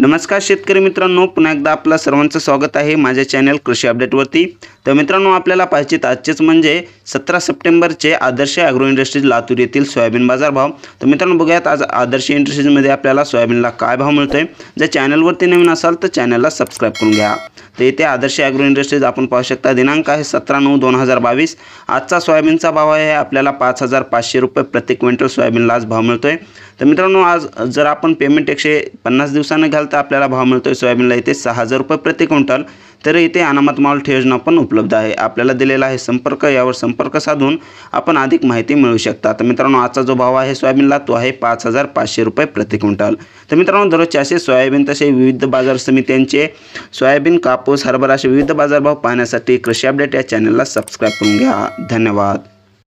नमस्कार शेतकरी मित्रांनो पुन्हा एकदा आपलं सर्वांचं स्वागत आहे माझ्या चॅनल कृषी अपडेटवरती तर मित्रांनो आपल्याला पाहिजेत आजचेच म्हणजे सतरा सप्टेंबरचे आदर्श ॲग्रो इंडस्ट्रीज लातूर येथील सोयाबीन बाजार भाव तर मित्रांनो बघूयात आज आदर्श इंडस्ट्रीजमध्ये आपल्याला सोयाबीनला काय भाव मिळतो आहे जर चॅनलवरती नवीन असाल तर चॅनलला सबस्क्राईब करून घ्या तर येथे आदर्श ॲग्रो इंडस्ट्रीज आपण पाहू शकता दिनांक आहे सतरा नऊ दोन हजार बावीस आजचा सोयाबीनचा भाव आहे आपल्याला पाच हजार पाचशे रुपये प्रति क्विंटल सोयाबीनला आज भाव मिळतो तर मित्रांनो आज जर आपण पेमेंट एकशे पन्नास दिवसानं घ्याल तर आपल्याला भाव मिळतो आहे सोयाबीनला इथे सहा हजार रुपये प्रति क्विंटल तर इथे अनामत माल योजना पण उपलब्ध आहे आपल्याला दिलेला आहे संपर्क यावर संपर्क साधून आपण अधिक माहिती मिळू शकता तर मित्रांनो आजचा जो भाव आहे सोयाबीनला तो आहे पाच हजार पाचशे रुपये प्रति क्विंटल तर मित्रांनो दररोजचे असे सोयाबीन तसे विविध बाजार समित्यांचे सोयाबीन कापूस हरभरा असे विविध बाजारभाव पाहण्यासाठी कृषी अपडेट या चॅनलला सबस्क्राईब करून घ्या धन्यवाद